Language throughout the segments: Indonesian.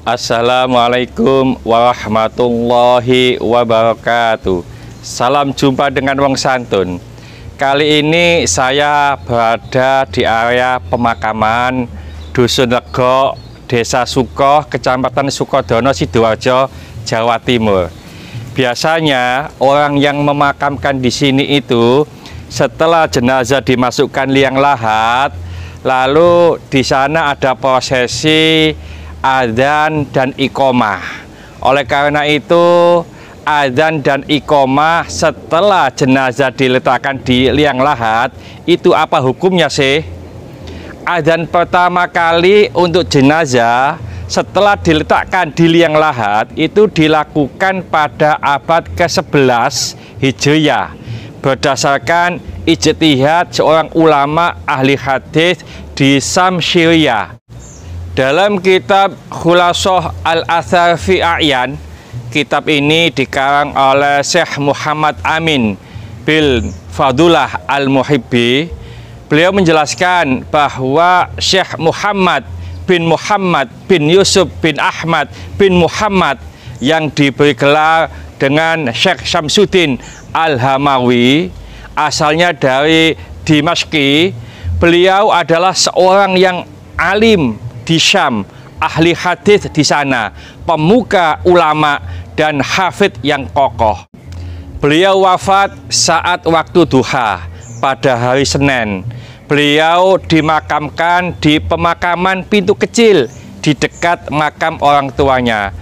Assalamualaikum warahmatullahi wabarakatuh Salam jumpa dengan Wong Santun Kali ini saya berada di area pemakaman Dusun Lego, Desa Sukoh, Kecamatan Sukodono, Sidoarjo, Jawa Timur Biasanya orang yang memakamkan di sini itu setelah jenazah dimasukkan liang lahat lalu di sana ada prosesi adzan dan iqomah. Oleh karena itu, adzan dan iqomah setelah jenazah diletakkan di liang lahat, itu apa hukumnya sih? Adzan pertama kali untuk jenazah setelah diletakkan di liang lahat itu dilakukan pada abad ke-11 Hijriah berdasarkan ijtihad seorang ulama ahli hadis di Samsyria dalam kitab Khulasoh Al-Athar fi A'yan, kitab ini dikarang oleh Syekh Muhammad Amin bil Fadullah Al-Muhibbi. Beliau menjelaskan bahwa Syekh Muhammad bin Muhammad bin Yusuf bin Ahmad bin Muhammad yang diberi gelar dengan Syekh Syamsuddin Al-Hamawi asalnya dari Dimashki beliau adalah seorang yang alim di Syam, ahli hadis di sana, pemuka ulama dan hafid yang kokoh. Beliau wafat saat waktu duha pada hari Senin. Beliau dimakamkan di pemakaman pintu kecil di dekat makam orang tuanya.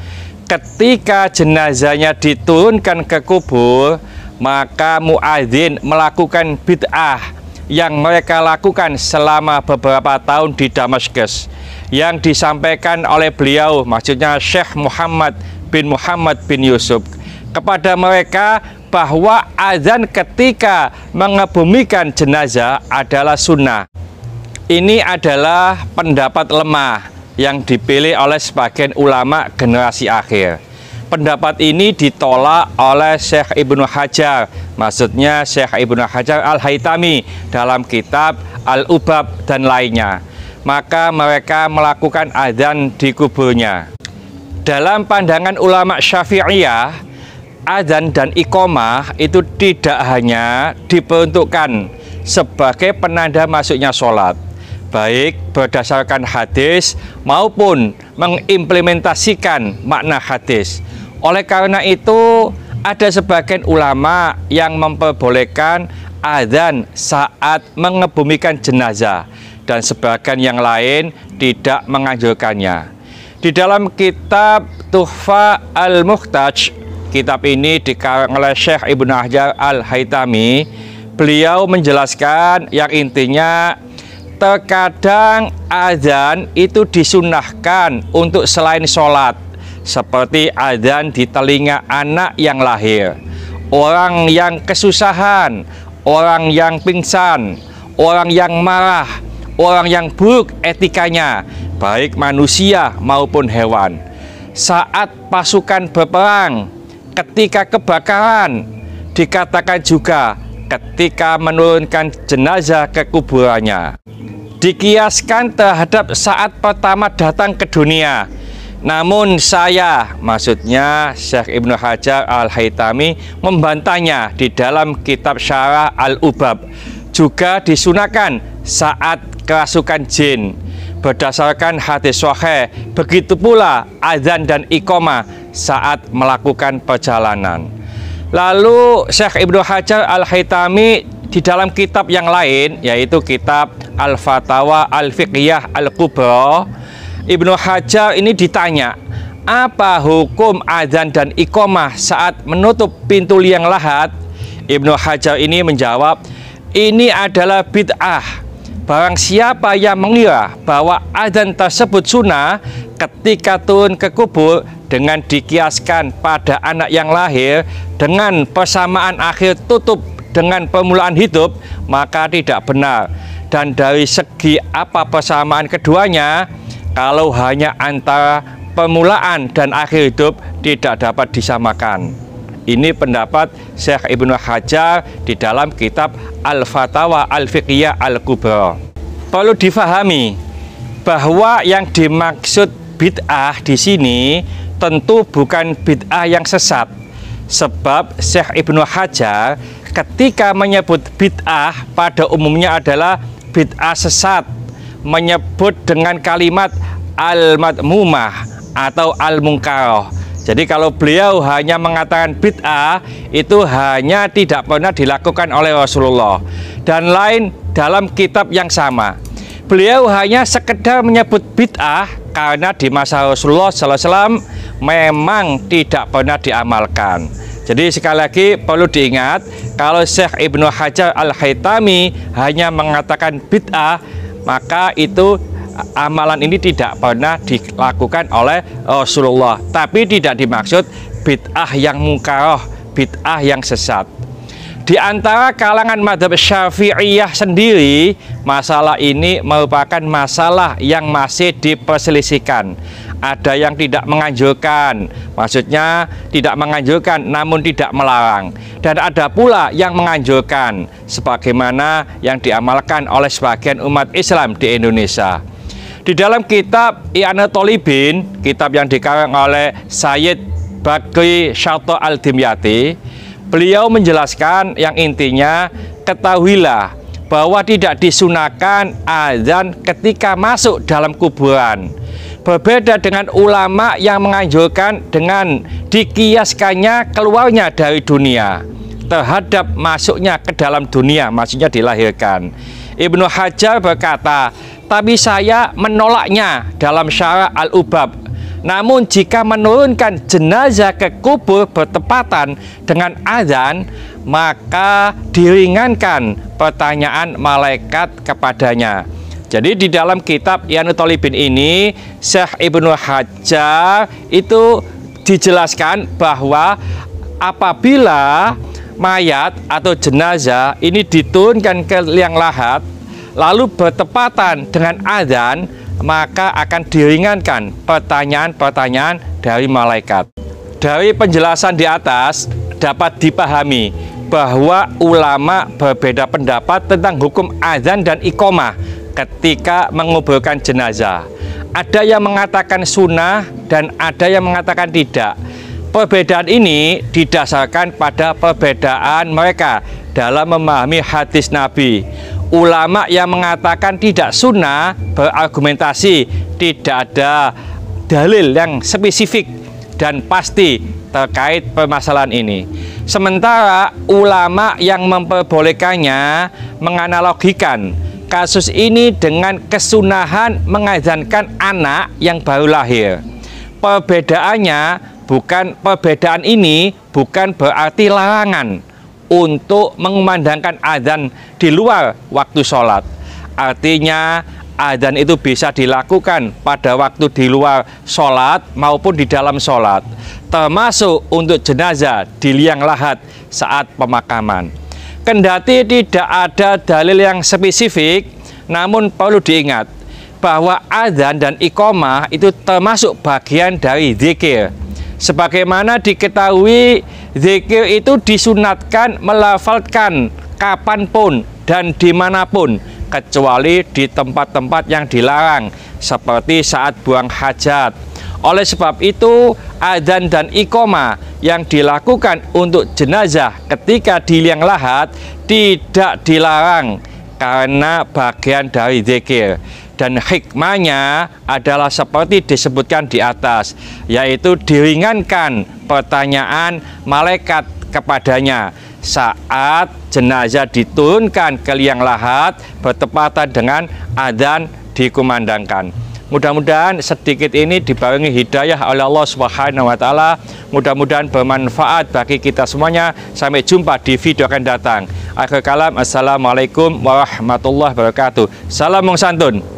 Ketika jenazahnya diturunkan ke kubur, maka muadzin melakukan bid'ah yang mereka lakukan selama beberapa tahun di Damaskus yang disampaikan oleh beliau maksudnya Syekh Muhammad bin Muhammad bin Yusuf kepada mereka bahwa azan ketika mengebumikan jenazah adalah sunnah ini adalah pendapat lemah yang dipilih oleh sebagian ulama generasi akhir pendapat ini ditolak oleh Syekh Ibnu Hajar maksudnya Syekh Ibnu Hajar Al-Haitami dalam kitab Al-Ubab dan lainnya maka mereka melakukan azan di kuburnya. Dalam pandangan ulama Syafi'iyah, azan dan ikomah itu tidak hanya diperuntukkan sebagai penanda masuknya sholat, baik berdasarkan hadis maupun mengimplementasikan makna hadis. Oleh karena itu, ada sebagian ulama yang memperbolehkan adzan saat mengebumikan jenazah dan sebagian yang lain tidak menganjurkannya. Di dalam kitab Tuhfa Al-Muhtaj, kitab ini dikarang oleh Syekh Ibnu Hajar Al-Haitami, beliau menjelaskan yang intinya terkadang azan itu disunahkan untuk selain sholat seperti azan di telinga anak yang lahir orang yang kesusahan orang yang pingsan, orang yang marah, orang yang buruk etikanya, baik manusia maupun hewan. Saat pasukan berperang, ketika kebakaran, dikatakan juga ketika menurunkan jenazah ke kuburannya. Dikiaskan terhadap saat pertama datang ke dunia, namun saya, maksudnya Syekh Ibnu Hajar Al-Haitami membantahnya di dalam kitab Syarah Al-Ubab. Juga disunahkan saat kerasukan jin. Berdasarkan hadis sahih begitu pula azan dan ikoma saat melakukan perjalanan. Lalu Syekh Ibnu Hajar Al-Haitami di dalam kitab yang lain yaitu kitab Al-Fatawa Al-Fiqhiyah Al-Kubra Ibnu Hajar ini ditanya apa hukum azan dan ikomah saat menutup pintu liang lahat Ibnu Hajar ini menjawab ini adalah bid'ah Barang siapa yang mengira bahwa azan tersebut sunnah ketika turun ke kubur dengan dikiaskan pada anak yang lahir dengan persamaan akhir tutup dengan permulaan hidup maka tidak benar dan dari segi apa persamaan keduanya kalau hanya antara pemulaan dan akhir hidup tidak dapat disamakan. Ini pendapat Syekh Ibnu Hajar di dalam kitab Al-Fatawa Al-Fiqhiyah Al-Kubra. Perlu difahami bahwa yang dimaksud bid'ah di sini tentu bukan bid'ah yang sesat. Sebab Syekh Ibnu Hajar ketika menyebut bid'ah pada umumnya adalah bid'ah sesat menyebut dengan kalimat al-madmumah atau al-mungkaroh. Jadi kalau beliau hanya mengatakan bid'ah itu hanya tidak pernah dilakukan oleh Rasulullah dan lain dalam kitab yang sama. Beliau hanya sekedar menyebut bid'ah karena di masa Rasulullah SAW memang tidak pernah diamalkan. Jadi sekali lagi perlu diingat kalau Syekh Ibnu Hajar Al-Haytami hanya mengatakan bid'ah maka itu amalan ini tidak pernah dilakukan oleh eh, Rasulullah tapi tidak dimaksud bid'ah yang mungkaroh bid'ah yang sesat di antara kalangan madhab syafi'iyah sendiri masalah ini merupakan masalah yang masih diperselisihkan ada yang tidak menganjurkan maksudnya tidak menganjurkan namun tidak melarang dan ada pula yang menganjurkan sebagaimana yang diamalkan oleh sebagian umat Islam di Indonesia di dalam kitab I'ana Tolibin, kitab yang dikarang oleh Sayyid Bakri Shato Al-Dimyati, beliau menjelaskan yang intinya ketahuilah bahwa tidak disunahkan azan ketika masuk dalam kuburan. Berbeda dengan ulama yang menganjurkan dengan dikiaskannya keluarnya dari dunia terhadap masuknya ke dalam dunia, maksudnya dilahirkan. Ibnu Hajar berkata, tapi saya menolaknya dalam syara al-ubab namun jika menurunkan jenazah ke kubur bertepatan dengan azan, maka diringankan pertanyaan malaikat kepadanya. Jadi di dalam kitab Yanu Tolibin ini, Syekh Ibnu Hajar itu dijelaskan bahwa apabila mayat atau jenazah ini diturunkan ke liang lahat, lalu bertepatan dengan azan, maka akan diringankan pertanyaan-pertanyaan dari malaikat. Dari penjelasan di atas dapat dipahami bahwa ulama berbeda pendapat tentang hukum azan dan iqomah ketika menguburkan jenazah. Ada yang mengatakan sunnah dan ada yang mengatakan tidak. Perbedaan ini didasarkan pada perbedaan mereka dalam memahami hadis Nabi ulama yang mengatakan tidak sunnah berargumentasi tidak ada dalil yang spesifik dan pasti terkait permasalahan ini. Sementara ulama yang memperbolehkannya menganalogikan kasus ini dengan kesunahan mengazankan anak yang baru lahir. Perbedaannya bukan perbedaan ini bukan berarti larangan, untuk mengumandangkan azan di luar waktu sholat. Artinya azan itu bisa dilakukan pada waktu di luar sholat maupun di dalam sholat termasuk untuk jenazah di liang lahat saat pemakaman kendati tidak ada dalil yang spesifik namun perlu diingat bahwa azan dan iqomah itu termasuk bagian dari zikir sebagaimana diketahui Zikir itu disunatkan melafalkan kapanpun dan dimanapun kecuali di tempat-tempat yang dilarang seperti saat buang hajat. Oleh sebab itu, adzan dan ikoma yang dilakukan untuk jenazah ketika di liang lahat tidak dilarang karena bagian dari zikir dan hikmahnya adalah seperti disebutkan di atas yaitu diringankan pertanyaan malaikat kepadanya saat jenazah diturunkan ke liang lahat bertepatan dengan adzan dikumandangkan. Mudah-mudahan sedikit ini dibarengi hidayah oleh Allah Subhanahu wa taala. Mudah-mudahan bermanfaat bagi kita semuanya. Sampai jumpa di video akan datang. Akhir kalam Assalamualaikum warahmatullahi wabarakatuh. Salam santun.